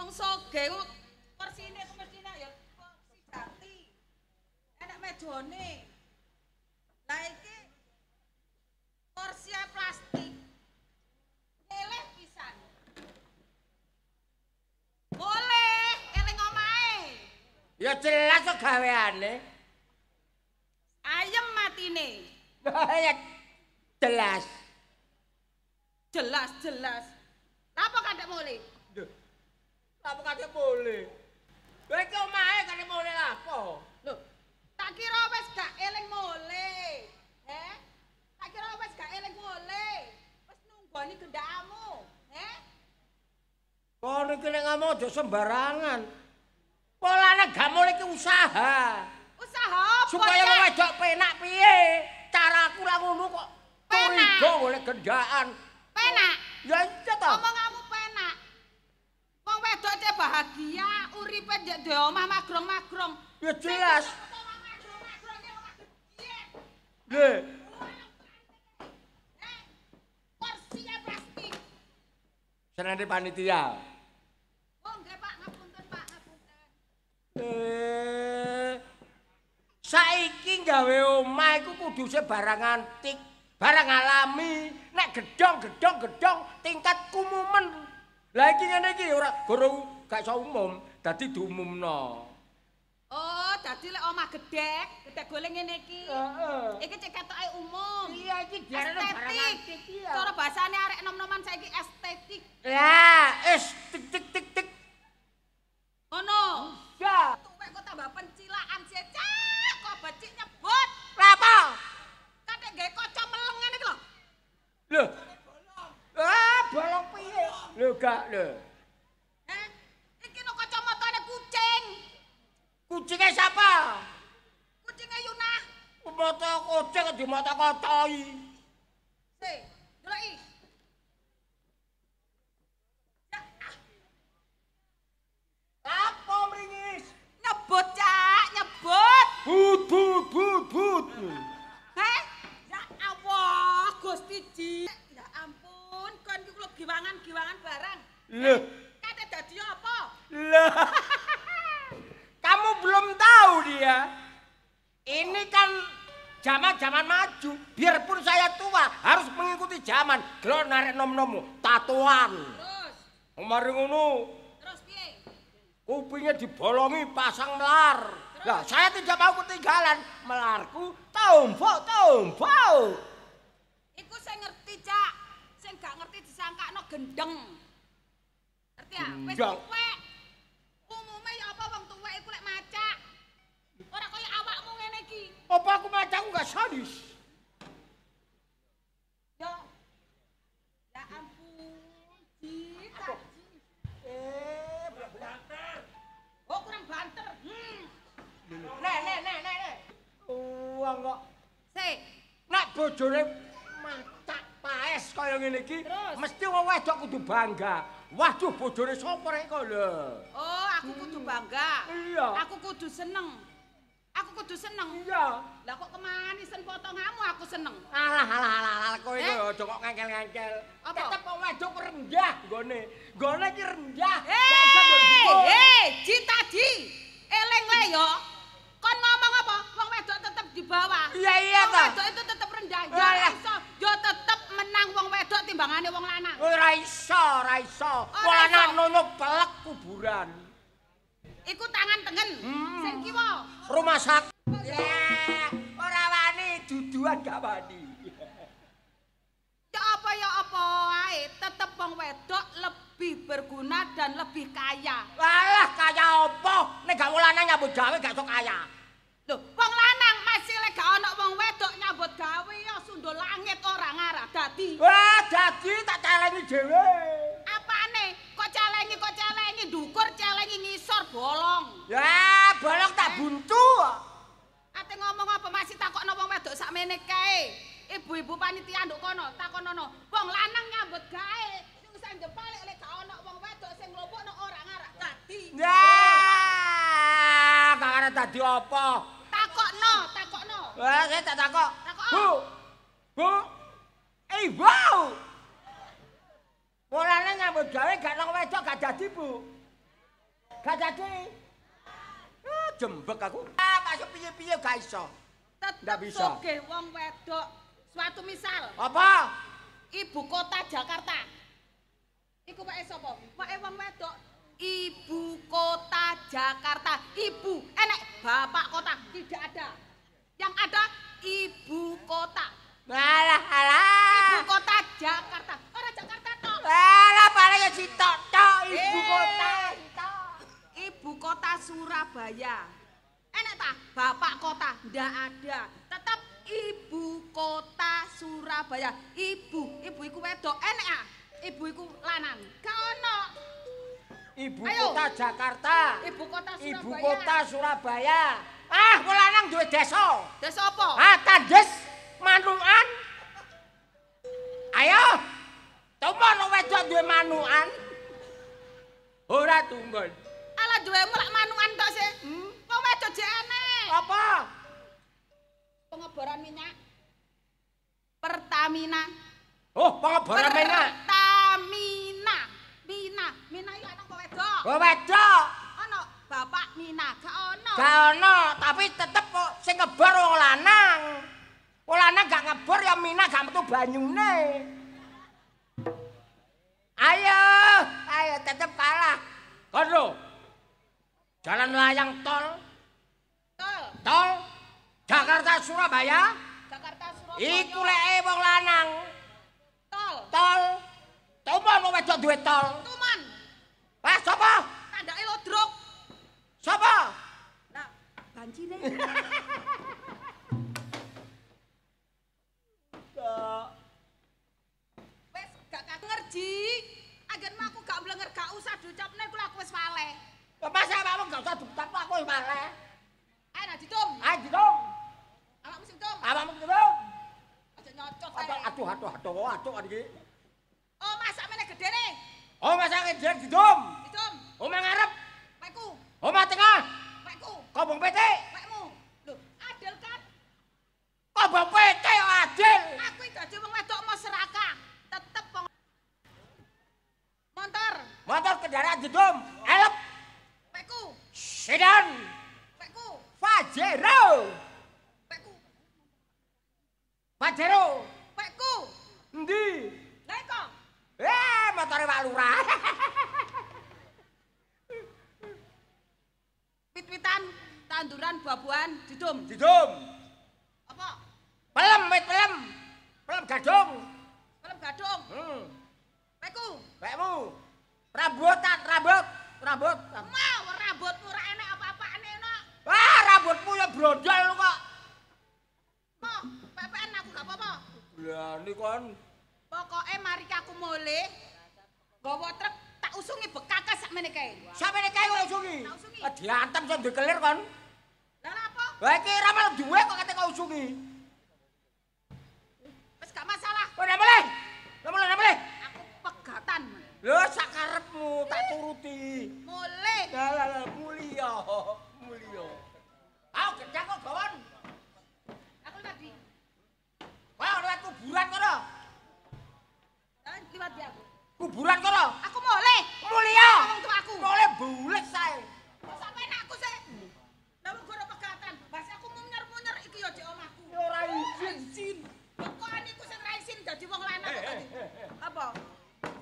Wong soge ku persine ku persine ya si jati. Enak medone. Lah iki porsia plastik. Eleh pisan. Boleh eling omae. Ya jelas kok gaweane. Ayem matine. ya jelas. Jelas jelas. Napa kadek boleh? Lapo kate boleh? Lha iki omahe kate boleh apa? Lho, tak kira wis gak eling boleh. He? Tak kira wis gak eling boleh. Wis nunggoni gendakmu. He? Kok iki nek ngomong aja sembarangan. Polane gak mule iki usaha. Usaha apa? Supaya wedok penak piye? Caraku ra ngono kok. Penak. Turigo oleh gendakan. Penak. Ya iya ta. Omong bahagia uripe ndek de omah magrong-magrong. Ya jelas. Nek, Porsinya pasti. Serane panitia. Oh, nggih Pak, ngapunten Pak, ngapunten. Eh. Saiki gawe omah iku kudu barang antik, barang alami, nek gedhong-gedhong-gedhong tingkat kumumen Lah iki ngene iki ora goro gak iso umum, dadi diumumno. Oh, dadi lek omah gedhek, gedhek goleng ngene iki. Heeh. Iki cek ketoke umum. Iya, iki diarani barang estetik ya. Cara bahasane arek nom-noman saiki estetik. Lah, eh, lho. Eh, iki no kacamatane kucing. Kucinge sapa? Kucinge yunah mata kucing di mata kacai. Jaman-jaman maju, biarpun saya tua harus mengikuti zaman. Kalau narik nom-nomu, tatuan. Terus. Umar ngono. Terus piye? Kupingnya dibolongi pasang melar. Lah, saya tidak mau ketinggalan melarku tombo tombo. Iku saya ngerti, Cak. Saya gak ngerti disangka no gendeng. Ngerti ya? Wis tuwek. Umumnya ya apa wong tuwek iku lek Apa aku mataku gak sadis? Ya. Ya ampun, cita. Eh, kurang banter. Oh, kurang banter. Hmm. Nek, nek, nek, nek, nek. Uang kok. Nek bojone matak, paes kaya ngene iki, mesti wong kudu bangga. Waduh, bojone sapa rek kok lho. Oh, aku kudu bangga. Iya. Aku kudu seneng. Aku kudu seneng. Iya. Lah kok kemani sen potonganmu aku seneng. Alah alah alah alah kowe iki eh? aja kok ngengkel-ngengkel. Tetep wedok rendah gone. Gone iki rendah. Hei! Eh! rumah sakit. Ya, ora wani duduan gak wani. Ya apa ya apa ae, tetep wong wedok lebih berguna dan lebih kaya. Alah kaya apa? Nek gak wong nyambut gawe gak sok kaya. Loh, wong lanang masih lek gak ana wong wedok nyambut gawe ya sundul langit orang ngarah dadi. Wah, dadi tak celengi dhewe. kae. Ibu-ibu panitia nduk kono takon ana, wong lanang nyambut gawe sing sandepale oleh gak ana wong wedok sing nglompokno orang arah tadi. Ya, bakare dadi apa? Takokno, takokno. Wah, ge tak takok. Bu. Bu. Eh, wow. Wolane nyambut gawe gak nang wedok gak dadi, Bu. Gak dadi. Ah, jembek aku. Ah, masuk piye-piye gak iso. tetep sugih wong wedok suatu misal apa ibu kota Jakarta iku pake sopo pake wong wedok ibu kota Jakarta ibu enek bapak kota tidak ada yang ada ibu kota alah alah ibu kota Jakarta orang Jakarta tok alah paling yang si tok ibu eh, kota ibu kota Surabaya bapak kota ndak ada tetap ibu kota Surabaya ibu ibu iku wedok enek ah ibu iku lanang ga ibu kota Jakarta ibu kota Surabaya ibu kota Surabaya ah wong lanang duwe desa desa apa ah tandes manungan Ayo, coba lo wedok dua manuan. Ora tunggal. Ala duwe mulak manuan tok sih. Hmm? Wong wedok jek ana minyak Pertamina Oh, pengebor minyak Pertamina Mina, Mina iki anak wedok. Oh, wedok. Ono bapak Mina, gak ono. Gak ono, tapi tetep kok sing ngebor wong lanang. Wong gak ngebor ya Mina gak metu banyune. Ayo, ayo tetep kalah. Kon Jalan layang tol. Tol. Tol. Jakarta Surabaya. Jakarta Surabaya. Iku lek wong lanang. Tol. Tol. Tomo mau wedok duwe tol. Tuman. Eh, sapa? Tandake lo druk. Sapa? Lah, banci deh. gak. Wes gak kagak ngerti. Agen mak aku gak blenger gak usah diucapne kula aku wis paleh. Apa sih apa gak usah diucap aku wis paleh. Ayo nah ditung. Ayo Apa mung ngono? Aja nyocot ae. Aduh aduh aduh aduh aduh iki. Oh, masak meneh gedene. Oh, masak gedhe didom. Didom. Omah ngarep. Pakku. Omah tengah. Pakku. Kobong PT. Pakmu. Lho, adil kan? Kobong PT kok adil. Aku iki dadi wong wedok mau seraka. Tetep pong. Motor. Motor kendaraan didom. Elep. Pakku. Sedan. Pakku. Fajero. Jero. Pakku. Endi? Lha iko. Eh, motore Pak Lurah. Pit-pitan tanduran buah-buahan didum. Didum. Apa? Pelem, wit pelem. Pelem gadung. Pelem gadung. Hmm. Pakku. Pakmu. Rambutan, rambut, rambut. Mau rambutmu ra enak apa-apane, Nok? Wah, rambutmu ya brondol kok. Lah ini kan pokoke mari aku muleh. Gowo trek tak usungi bekakas sak meneh kae. Sak meneh kae usungi. Ah, diantem sing dikelir kon. Lah apa? Lah iki ora melu duwe kok kate kok usungi. Wis gak masalah. Ora boleh. Ora boleh, ora boleh. Aku pegatan. Lho sak karepmu tak turuti. Kuburan kok Aku mulai. Mulia. Ngomong aku. Mulai bulat saya.